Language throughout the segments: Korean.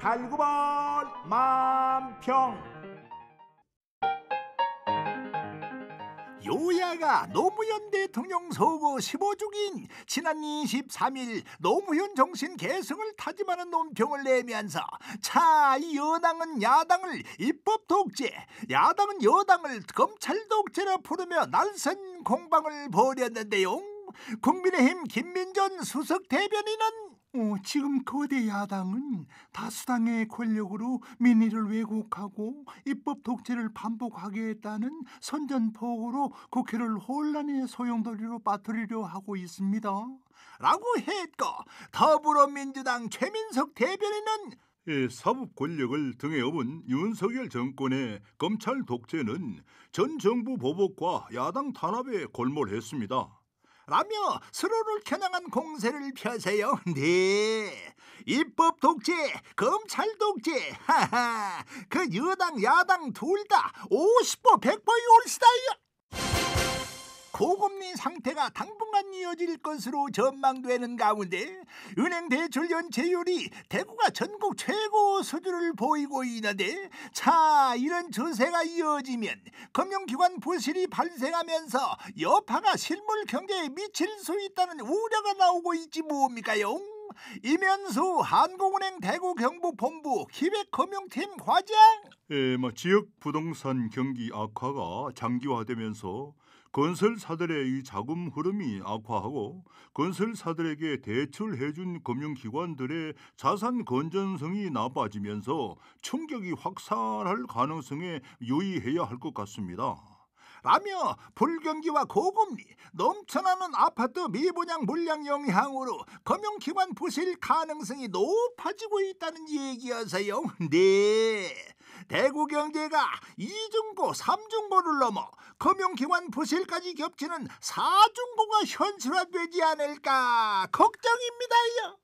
달구벌 만평 요야가 노무현 대통령 서거 15주기인 지난 23일 노무현 정신 계승을 타짐하는 논평을 내면서 차이 여당은 야당을 입법 독재, 야당은 여당을 검찰 독재라 부르며 날선 공방을 벌였는데요. 국민의힘 김민전 수석 대변인은 어, 지금 거대 야당은 다수당의 권력으로 민의를 왜곡하고 입법 독재를 반복하겠다는 선전포고로 국회를 혼란의 소용돌이로 빠뜨리려 하고 있습니다. 라고 했고 더불어민주당 최민석 대변인은 예, 사법 권력을 등에 업은 윤석열 정권의 검찰 독재는 전 정부 보복과 야당 탄압에 골몰했습니다. 라며 서로를 겨냥한 공세를 펴세요. 네. 입법 독재, 검찰 독재, 하하. 그 여당, 야당 둘 다 50보 1 0 0보올시다요 고금리 상태가 당분간 이어질 것으로 전망되는 가운데 은행 대출 연체율이 대구가 전국 최고 수준을 보이고 있는데 자 이런 추세가 이어지면 금융기관 부실이 발생하면서 여파가 실물 경제에 미칠 수 있다는 우려가 나오고 있지 뭡니까요? 이면수 한국은행 대구 경북 본부 기획금융팀 과장. 예, 뭐 지역 부동산 경기 악화가 장기화되면서 건설사들의 이 자금 흐름이 악화하고 건설사들에게 대출해준 금융기관들의 자산 건전성이 나빠지면서 충격이 확산할 가능성에 유의해야 할 것 같습니다. 하며 불경기와 고금리, 넘쳐나는 아파트 미분양 물량 영향으로 금융기관 부실 가능성이 높아지고 있다는 얘기여서요. 네. 대구 경제가 이중고삼중고를 넘어 금융기관 부실까지 겹치는 사중고가 현실화되지 않을까 걱정입니다요.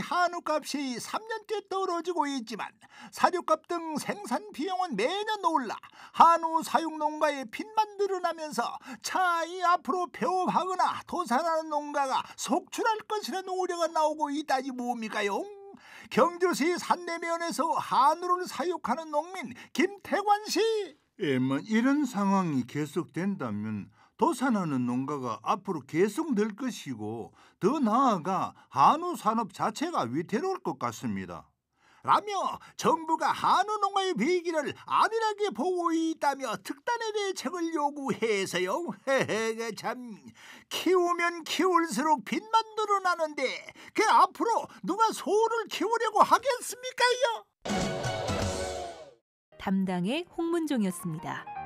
한우값이 3년째 떨어지고 있지만 사료값 등 생산 비용은 매년 올라 한우 사육 농가의 빚만 늘어나면서 차이 앞으로 폐업하거나 도산하는 농가가 속출할 것이라는 우려가 나오고 있다니 뭡니까요? 경주시 산내면에서 한우를 사육하는 농민 김태관 씨 예, 뭐 이런 상황이 계속된다면 도산하는 농가가 앞으로 계속 늘 것이고 더 나아가 한우 산업 자체가 위태로울 것 같습니다. 라며 정부가 한우 농가의 위기를 안일하게 보고 있다며 특단의 대책을 요구해서요. 헤헤, 참 키우면 키울수록 빚만 늘어나는데 그 앞으로 누가 소를 키우려고 하겠습니까요? 담당의 홍문종이었습니다.